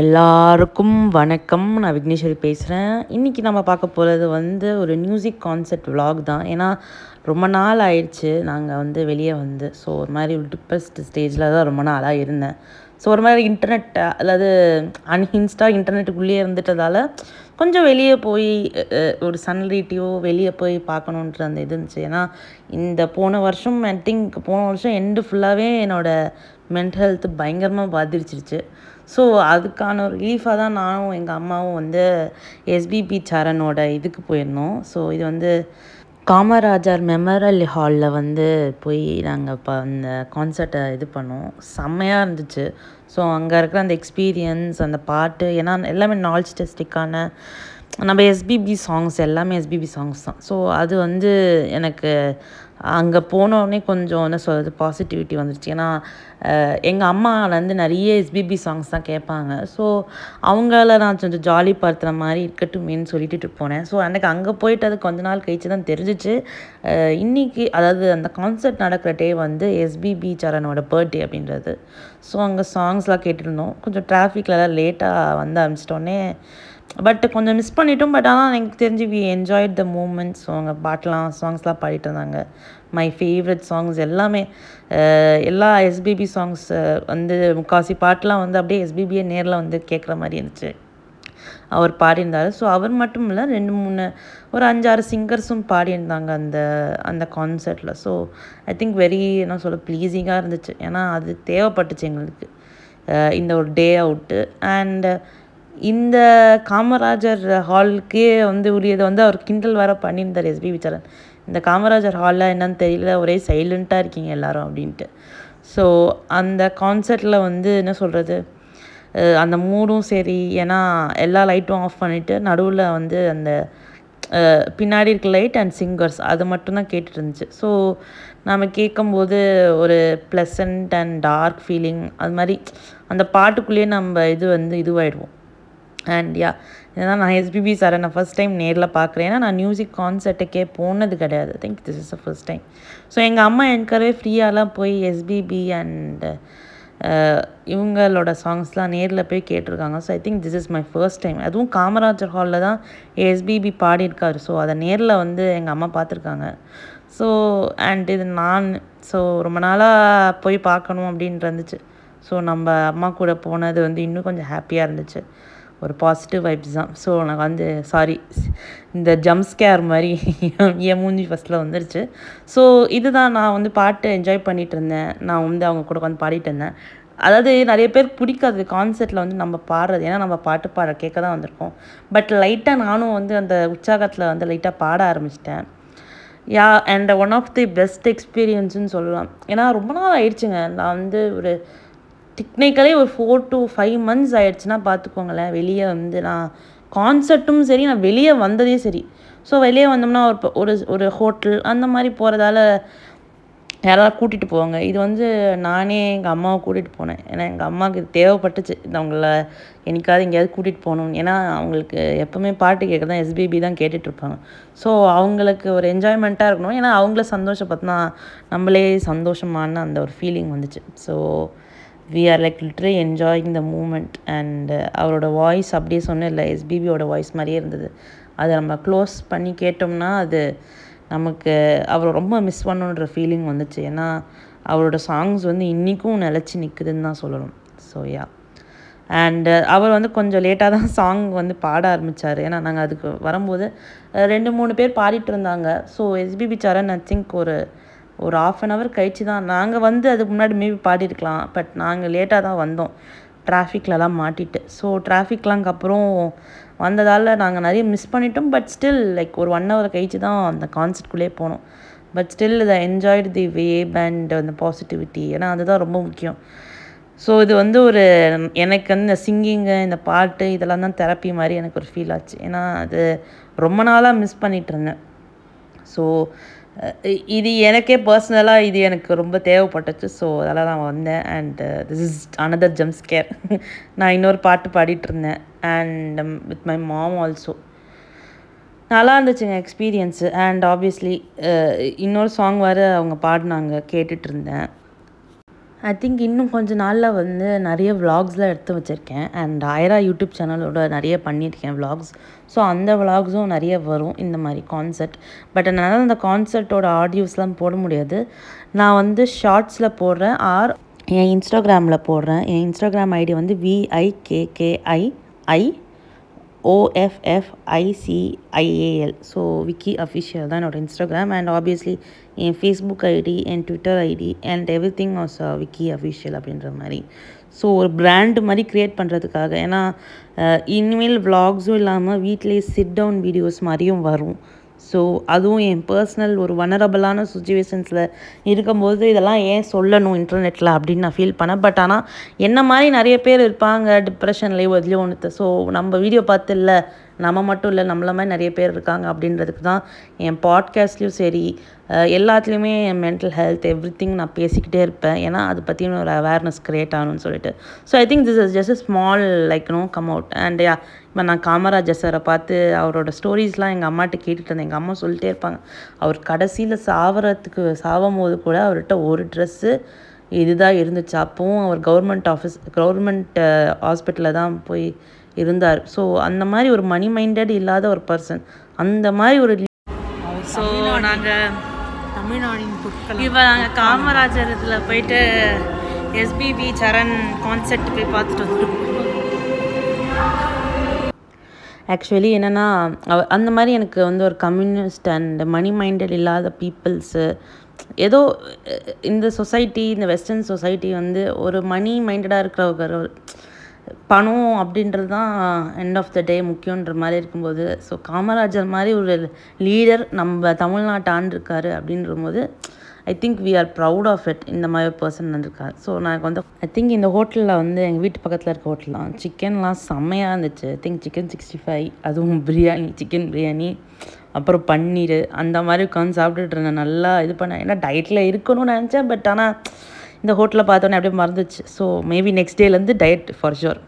எல்லாருக்கும் வணக்கம் நான் விக்னேஸ்வரி பேசுகிறேன் இன்றைக்கி நம்ம பார்க்க போகிறது வந்து ஒரு மியூசிக் கான்செர்ட் விலாக் தான் ஏன்னா ரொம்ப நாள் ஆயிடுச்சு நாங்கள் வந்து வெளியே வந்து ஸோ ஒரு மாதிரி டிப்ரெஸ்ட் ஸ்டேஜில் தான் ரொம்ப நாளாக இருந்தேன் ஸோ ஒரு மாதிரி இன்டர்நெட் அதாவது அன்ஹின்ஸ்டாக இன்டர்நெட்டுக்குள்ளேயே இருந்துட்டதால் கொஞ்சம் வெளியே போய் ஒரு சன்லைட்டையோ வெளியே போய் பார்க்கணுன்ற அந்த இது இருந்துச்சு ஏன்னா இந்த போன வருஷம் ஐ திங்க் போன வருஷம் எண்டு ஃபுல்லாகவே என்னோடய மென்டல் ஹெல்த் பயங்கரமாக பாதிச்சிருச்சு ஸோ அதுக்கான ஒரு ரிலீஃபாக தான் நானும் எங்கள் அம்மாவும் வந்து எஸ்பிபி சரணோட இதுக்கு போயிருந்தோம் ஸோ இது வந்து காமராஜர் மெமரல் ஹாலில் வந்து போய் நாங்கள் இப்போ அந்த கான்சர்ட்டை இது பண்ணோம் செம்மையாக இருந்துச்சு ஸோ அங்கே இருக்கிற அந்த எக்ஸ்பீரியன்ஸ் அந்த பாட்டு ஏன்னா எல்லாமே டெஸ்டிக்கான நம்ம எஸ்பிபி சாங்ஸ் எல்லாமே எஸ்பிபி சாங்ஸ் தான் ஸோ அது வந்து எனக்கு அங்கே போனோடனே கொஞ்சம் என்ன சொல்கிறது பாசிட்டிவிட்டி வந்துடுச்சு ஏன்னா எங்கள் வந்து நிறைய எஸ்பிபி சாங்ஸ் தான் கேட்பாங்க ஸோ அவங்கள நான் கொஞ்சம் ஜாலி படுத்துகிற மாதிரி இருக்கட்டுமேன்னு சொல்லிட்டு போனேன் ஸோ அன்றைக்கி அங்கே போயிட்டு அது கொஞ்ச நாள் கழிச்சு தான் தெரிஞ்சிச்சு இன்றைக்கி அதாவது அந்த கான்சர்ட் நடக்கிற டே வந்து எஸ்பிபி சரணோட பர்த்டே அப்படின்றது ஸோ அங்கே சாங்ஸ்லாம் கேட்டுருந்தோம் கொஞ்சம் டிராஃபிக்லலாம் லேட்டாக வந்து அனுப்பிச்சிட்டோன்னே பட் கொஞ்சம் மிஸ் பண்ணிட்டோம் பட் ஆனால் எனக்கு தெரிஞ்சு we enjoyed the moments song பாட்டெலாம் சாங்ஸ்லாம் பாடிட்டு இருந்தாங்க மை ஃபேவரட் சாங்ஸ் எல்லாமே எல்லா எஸ்பிபி சாங்ஸ் வந்து முக்காசி பாட்டெலாம் வந்து அப்படியே எஸ்பிபியை நேரில் வந்து கேட்குற மாதிரி இருந்துச்சு அவர் பாடியிருந்தார் ஸோ அவர் மட்டும் இல்லை ரெண்டு மூணு ஒரு அஞ்சாறு சிங்கர்ஸும் பாடியிருந்தாங்க அந்த அந்த கான்சர்ட்டில் ஸோ ஐ திங்க் வெரி என்ன சொல்ல ப்ளீஸிங்காக இருந்துச்சு ஏன்னா அது தேவைப்பட்டுச்சு எங்களுக்கு இந்த ஒரு டே அவுட்டு அண்டு இந்த காமராஜர் ஹாலுக்கே வந்து உரியதை வந்து அவர் கிண்டல் வேறு பண்ணியிருந்தார் எஸ்பி விஜயன் இந்த காமராஜர் ஹாலில் என்னன்னு தெரியல ஒரே சைலண்ட்டாக இருக்கீங்க எல்லாரும் அப்படின்ட்டு ஸோ அந்த கான்சர்ட்டில் வந்து என்ன சொல்கிறது அந்த மூடும் சரி ஏன்னா எல்லா லைட்டும் ஆஃப் பண்ணிவிட்டு நடுவில் வந்து அந்த பின்னாடி இருக்க லைட் அண்ட் சிங்கர்ஸ் அது மட்டும்தான் கேட்டுட்டு இருந்துச்சு ஸோ நாம் கேட்கும்போது ஒரு ப்ளசண்ட் அண்ட் டார்க் ஃபீலிங் அது மாதிரி அந்த பாட்டுக்குள்ளேயே நம்ம இது வந்து இதுவாகிடுவோம் அண்ட் யா இதுதான் நான் எஸ்பிபி சாரை நான் ஃபஸ்ட் டைம் நேரில் பார்க்குறேன் ஏன்னா நான் மியூசிக் கான்சர்ட்டுக்கே போனது கிடையாது think this is a first time so எங்கள் அம்மா எனக்காகவே ஃப்ரீயாலாம் போய் எஸ்பிபி அண்ட் இவங்களோட சாங்ஸ்லாம் நேரில் போய் கேட்டிருக்காங்க so I think this is my first time அதுவும் காமராஜர் ஹாலில் தான் எஸ்பிபி பாடியிருக்காரு ஸோ அதை நேரில் வந்து எங்கள் அம்மா பார்த்துருக்காங்க ஸோ அண்ட் இது நான் ஸோ ரொம்ப நாளாக போய் பார்க்கணும் அப்படின்ட்டு இருந்துச்சு ஸோ நம்ம அம்மா கூட போனது வந்து இன்னும் கொஞ்சம் ஹாப்பியாக இருந்துச்சு ஒரு பாசிட்டிவ் வைப்ஸ் தான் ஸோ எனக்கு வந்து சாரி இந்த ஜம்ப் ஸ்கேர் மாதிரி என் மூஞ்சி ஃபஸ்ட்டில் வந்துருச்சு ஸோ இதுதான் நான் வந்து பாட்டு என்ஜாய் பண்ணிகிட்டு இருந்தேன் நான் வந்து அவங்க கூட வந்து பாடிட்டு இருந்தேன் அதாவது நிறைய பேர் பிடிக்காது கான்சர்ட்டில் வந்து நம்ம பாடுறது ஏன்னா நம்ம பாட்டு பாட கேட்க தான் வந்திருக்கோம் பட் லைட்டாக நானும் வந்து அந்த உற்சாகத்தில் வந்து லைட்டாக பாட ஆரம்பிச்சிட்டேன் yeah and one of the best எக்ஸ்பீரியன்ஸுன்னு சொல்லலாம் ஏன்னா ரொம்ப நாள் ஆயிடுச்சுங்க நான் வந்து ஒரு டெக்னிக்கலே ஒரு ஃபோர் டு ஃபைவ் மந்த்ஸ் ஆயிடுச்சுன்னா பார்த்துக்கோங்களேன் வெளியே வந்து நான் கான்சர்ட்டும் சரி நான் வெளியே வந்ததே சரி ஸோ வெளியே வந்தோம்னா ஒரு ஒரு ஒரு ஹோட்டல் அந்த மாதிரி போகிறதால யாராவது கூட்டிகிட்டு போவாங்க இது வந்து நானே எங்கள் அம்மாவை கூட்டிகிட்டு போனேன் ஏன்னா எங்கள் அம்மாவுக்கு இது தேவைப்பட்டுச்சு இது அவங்கள எனக்காவது எங்கேயாவது கூட்டிகிட்டு போகணும் ஏன்னா அவங்களுக்கு எப்போவுமே பாட்டு கேட்க தான் எஸ்பிபி தான் இருப்பாங்க ஸோ அவங்களுக்கு ஒரு என்ஜாய்மெண்ட்டாக இருக்கணும் ஏன்னா அவங்கள சந்தோஷப்பத்தினா நம்மளே சந்தோஷமான அந்த ஒரு ஃபீலிங் வந்துச்சு so we are like literally enjoying the moment and அவரோட வாய்ஸ் அப்படியே சொன்னேன் இல்லை எஸ்பிபியோட வாய்ஸ் மாதிரியே இருந்தது அதை நம்ம க்ளோஸ் பண்ணி கேட்டோம்னா அது நமக்கு அவரை ரொம்ப மிஸ் பண்ணுன்ற ஃபீலிங் வந்துச்சு ஏன்னா அவரோட சாங்ஸ் வந்து இன்றைக்கும் நிலச்சி நிற்குதுன்னு தான் சொல்லணும் ஸோ யா அண்டு அவர் வந்து கொஞ்சம் லேட்டாக தான் சாங் வந்து பாட ஆரம்பித்தார் ஏன்னா நாங்கள் அதுக்கு வரும்போது ரெண்டு மூணு பேர் பாடிட்டு இருந்தாங்க so SPB Charan I think ஒரு ஒரு ஆஃப் அன் ஹவர் கழித்து தான் நாங்கள் வந்து அதுக்கு முன்னாடி மேபி பாடிருக்கலாம் பட் நாங்கள் லேட்டாக தான் வந்தோம் டிராஃபிக்லலாம் மாட்டிட்டு ஸோ டிராஃபிக்லாங்க அப்புறம் வந்ததால் நாங்கள் நிறைய மிஸ் பண்ணிட்டோம் பட் ஸ்டில் லைக் ஒரு ஒன் ஹவர் கழித்து தான் அந்த கான்சர்ட்குள்ளே போனோம் but still the enjoyed the way and அந்த பாசிட்டிவிட்டி ஏன்னா அதுதான் ரொம்ப முக்கியம் ஸோ இது வந்து ஒரு எனக்கு வந்து இந்த சிங்கிங்கு இந்த பாட்டு இதெல்லாம் தான் தெரப்பி மாதிரி எனக்கு ஒரு ஃபீல் ஆச்சு ஏன்னா அது ரொம்ப நாளாக மிஸ் பண்ணிகிட்ருந்தேன் ஸோ இது எனக்கே பர்சனலாக இது எனக்கு ரொம்ப தேவைப்பட்டுச்சு ஸோ அதெல்லாம் நான் வந்தேன் and this is another gems care நான் இன்னொரு பாட்டு பாடிட்டு இருந்தேன் and with my mom also நல்லா இருந்துச்சுங்க எக்ஸ்பீரியன்ஸு அண்ட் ஆப்வியஸ்லி இன்னொரு சாங் வேறு அவங்க பாடினாங்க கேட்டுட்ருந்தேன் ஐ திங்க் இன்னும் கொஞ்ச நாளில் வந்து நிறைய விலாக்ஸ்லாம் எடுத்து வச்சுருக்கேன் அண்ட் ஆயிரா யூடியூப் சேனலோட நிறைய பண்ணியிருக்கேன் விலாக்ஸ் ஸோ அந்த விலாக்ஸும் நிறைய வரும் இந்த மாதிரி கான்செர்ட் பட் என்னால் அந்த கான்செர்ட்டோட ஆடியோஸ்லாம் போட முடியாது நான் வந்து ஷார்ட்ஸில் போடுறேன் ஆர் என் இன்ஸ்டாகிராமில் போடுறேன் என் இன்ஸ்டாகிராம் ஐடி வந்து விஐகேகேஐ ஐ ஓஎஃப்எஃப்ஐசிஐஏஎல் ஸோ விக்கி அஃபிஷியல் தான் என்னோட Instagram and obviously N Facebook ID N Twitter ID and every thing as Vicky official அப்படின்ற மாதிரி ஸோ ஒரு பிராண்டு மாதிரி க்ரியேட் பண்ணுறதுக்காக ஏன்னா uh, இனிமேல் விலாக்ஸும் இல்லாமல் வீட்டிலே சிட் டவுன் வீடியோஸ் மாதிரியும் வரும் ஸோ அதுவும் என் பர்சனல் ஒரு வனரபலான சுச்சுவேஷன்ஸில் இருக்கும்போது இதெல்லாம் ஏன் சொல்லணும் இன்டர்நெட்டில் அப்படின்னு நான் ஃபீல் பண்ணேன் பட் ஆனால் என்ன மாதிரி நிறைய பேர் இருப்பாங்க டிப்ரெஷன்லேயோ இதுலேயோ ஒன்று ஸோ நம்ம வீடியோ பார்த்து இல்லை நம்ம மட்டும் இல்லை நம்மள மாதிரி நிறைய பேர் இருக்காங்க அப்படின்றதுக்கு தான் என் பாட்காஸ்ட்லேயும் சரி எல்லாத்துலேயுமே என் மென்டல் ஹெல்த் எவ்ரி திங் நான் பேசிக்கிட்டே இருப்பேன் ஏன்னா அதை பற்றின ஒரு அவேர்னஸ் க்ரியேட் ஆகணும்னு சொல்லிட்டு so I think this is just small like no come out and yeah இப்போ நான் காமராஜர் சாரை பார்த்து அவரோட ஸ்டோரிஸ்லாம் எங்கள் அம்மாட்ட கேட்டுட்டு இருந்தேன் எங்கள் அம்மா சொல்லிட்டே இருப்பாங்க அவர் கடைசியில் சாவறதுக்கு சாவும் போது கூட அவர்கிட்ட ஒரு ட்ரெஸ்ஸு இதுதான் இருந்துச்சு அப்போவும் அவர் கவர்மெண்ட் ஆஃபீஸ் கவர்மெண்ட் ஹாஸ்பிட்டலில் தான் போய் இருந்தார் ஸோ அந்த மாதிரி ஒரு மணி மைண்டட் இல்லாத ஒரு பர்சன் அந்த மாதிரி ஒரு ஸோ நாங்கள் தமிழ்நாடின் இப்போ நாங்கள் காமராஜர் இதில் போயிட்டு எஸ்பிபி சரண் கான்செர்ட் போய் பார்த்துட்டு வந்துட்டோம் ஆக்சுவலி என்னென்னா அந்த மாதிரி எனக்கு வந்து ஒரு கம்யூனிஸ்ட் அண்ட் மணி மைண்டட் இல்லாத பீப்புள்ஸு ஏதோ இந்த சொசைட்டி இந்த வெஸ்டர்ன் சொசைட்டி வந்து ஒரு மணி மைண்டடாக இருக்கிற பணம் அப்படின்றது தான் எண்ட் ஆஃப் த டே முக்கியன்ற மாதிரி இருக்கும்போது ஸோ காமராஜர் மாதிரி ஒரு லீடர் நம்ம தமிழ்நாட்டை ஆண்டிருக்காரு அப்படின்ற போது I think we are proud of it இந்த மாதிரி பர்சன் வந்திருக்கார் ஸோ நான் வந்து ஐ திங்க் இந்த ஹோட்டலில் வந்து எங்கள் வீட்டு பக்கத்தில் இருக்க ஹோட்டல் தான் சிக்கன்லாம் செம்மையாக இருந்துச்சு I think chicken sixty five அதுவும் பிரியாணி சிக்கன் பிரியாணி அப்புறம் பன்னீர் அந்த மாதிரி உட்காந்து சாப்பிட்டுட்டு இருந்தேன் நல்லா இது பண்ணேன் ஏன்னா டயட்டில் இருக்கணும்னு நினச்சேன் பட் ஆனால் இந்த ஹோட்டலில் பார்த்தோன்னே அப்படியே மறந்துச்சு ஸோ மேபி நெக்ஸ்ட் டேலேருந்து டயட் ஃபார் ஷுர்